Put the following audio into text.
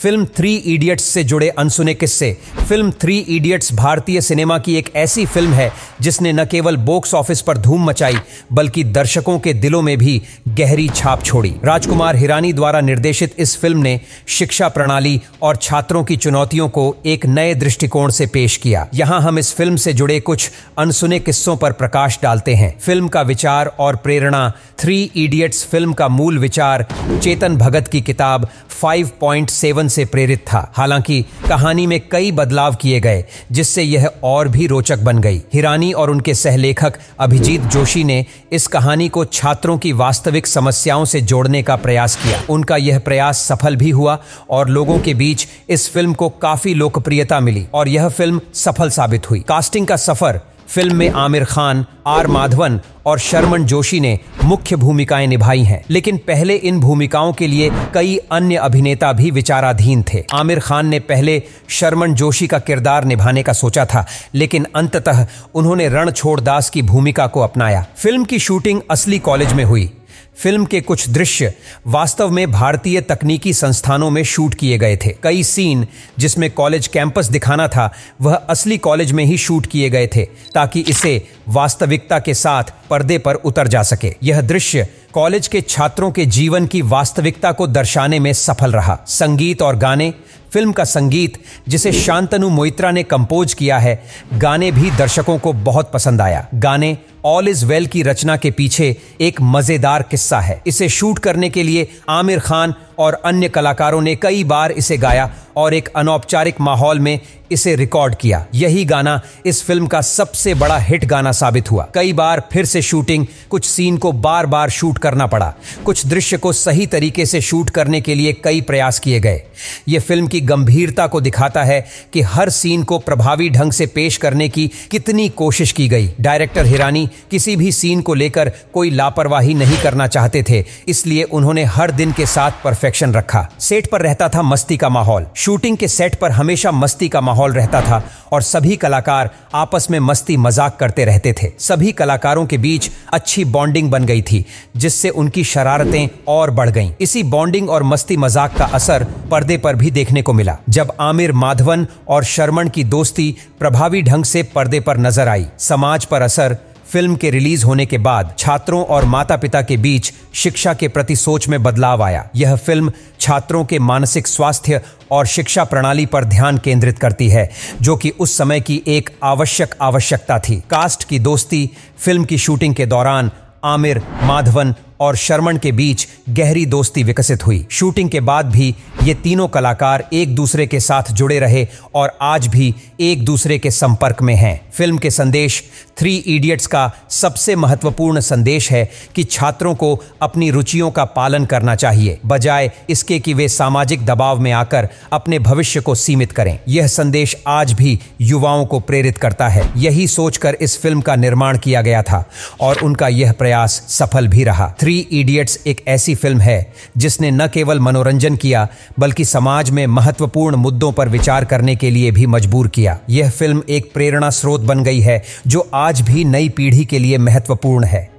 Film three idiots से जुड़े अनसुने किस्से फिल्म थ्री इडियट्स भारतीय सिनेमा की एक ऐसी फिल्म है जिसने न केवल बॉक्स ऑफिस पर धूम मचाई बल्कि दर्शकों के दिलों में भी गहरी छाप छोड़ी राजकुमार हिरानी द्वारा निर्देशित इस फिल्म ने शिक्षा प्रणाली और छात्रों की चुनौतियों को एक नए दृष्टिकोण से पेश किया यहाँ हम इस फिल्म से जुड़े कुछ अनसुने किस्सों पर प्रकाश डालते हैं फिल्म का विचार और प्रेरणा थ्री इडियट्स फिल्म का मूल विचार चेतन भगत की किताब फाइव पॉइंट सेवन जीवन से प्रेरित था हालांकि कहानी में कई बदलाव किए गए जिससे यह और भी रोचक बन गई हिरानी और उनके सहलेखक अभिजीत जोशी ने इस कहानी को छात्रों की वास्तविक समस्याओं से जोड़ने का प्रयास किया उनका यह प्रयास सफल भी हुआ और लोगों के बीच इस फिल्म को काफी लोकप्रियता मिली और यह फिल्म सफल साबित हुई कास्टिंग का सफर फिल्म में आमिर खान आर माधवन और शर्मन जोशी ने मुख्य भूमिकाएं निभाई हैं लेकिन पहले इन भूमिकाओं के लिए कई अन्य अभिनेता भी विचाराधीन थे आमिर खान ने पहले शर्मन जोशी का किरदार निभाने का सोचा था लेकिन अंततः उन्होंने रणछोड़ दास की भूमिका को अपनाया फिल्म की शूटिंग असली कॉलेज में हुई फिल्म के कुछ दृश्य वास्तव में भारतीय तकनीकी संस्थानों में शूट किए गए थे कई सीन जिसमें कॉलेज कैंपस दिखाना था वह असली कॉलेज में ही शूट किए गए थे ताकि इसे वास्तविकता के साथ पर्दे पर उतर जा सके यह दृश्य कॉलेज के छात्रों के जीवन की वास्तविकता को दर्शाने में सफल रहा संगीत और गाने फिल्म का संगीत जिसे शांतनु मोइत्रा ने कंपोज किया है गाने भी दर्शकों को बहुत पसंद आया गाने ऑल इज वेल की रचना के पीछे एक मजेदार किस्सा है इसे शूट करने के लिए आमिर खान और अन्य कलाकारों ने कई बार इसे गाया और एक अनौपचारिक माहौल में इसे रिकॉर्ड किया यही गाना इस फिल्म का सबसे बड़ा हिट गाना साबित हुआ कई बार फिर से शूटिंग कुछ सीन को बार बार शूट करना पड़ा कुछ दृश्य को सही तरीके से शूट करने के लिए कई प्रयास किए गए ये फिल्म की गंभीरता को दिखाता है कि हर सीन को प्रभावी ढंग से पेश करने की कितनी कोशिश की गई डायरेक्टर हिरानी किसी भी सीन को लेकर कोई लापरवाही नहीं करना चाहते थे इसलिए उन्होंने हर दिन के साथ परफेक्शन रखा सेट पर रहता था मस्ती का माहौल शूटिंग के सेट पर हमेशा मस्ती का माहौल रहता था और सभी कलाकार आपस में मस्ती मजाक करते रहते थे सभी कलाकारों के बीच अच्छी बॉन्डिंग बन गई थी जिससे उनकी शरारतें और बढ़ गईं। इसी बॉन्डिंग और मस्ती मजाक का असर पर्दे पर भी देखने को मिला जब आमिर माधवन और शर्मन की दोस्ती प्रभावी ढंग से पर्दे पर नजर आई समाज पर असर फिल्म के रिलीज होने के बाद छात्रों और माता पिता के बीच शिक्षा के प्रति सोच में बदलाव आया यह फिल्म छात्रों के मानसिक स्वास्थ्य और शिक्षा प्रणाली पर ध्यान केंद्रित करती है जो कि उस समय की एक आवश्यक आवश्यकता थी कास्ट की दोस्ती फिल्म की शूटिंग के दौरान आमिर माधवन और शर्मन के बीच गहरी दोस्ती विकसित हुई शूटिंग के बाद भी ये तीनों कलाकार एक दूसरे के साथ जुड़े रहे और आज भी एक दूसरे के संपर्क में हैं फिल्म के संदेश थ्री इडियट्स का सबसे महत्वपूर्ण संदेश है कि छात्रों को अपनी रुचियों का पालन करना चाहिए बजाय इसके कि वे सामाजिक दबाव में आकर अपने भविष्य को सीमित करें यह संदेश आज भी युवाओं को प्रेरित करता है यही सोचकर इस फिल्म का निर्माण किया गया था और उनका यह प्रयास सफल भी रहा थ्री इडियट्स एक ऐसी फिल्म है जिसने न केवल मनोरंजन किया बल्कि समाज में महत्वपूर्ण मुद्दों पर विचार करने के लिए भी मजबूर किया यह फिल्म एक प्रेरणा स्रोत बन गई है जो आज भी नई पीढ़ी के लिए महत्वपूर्ण है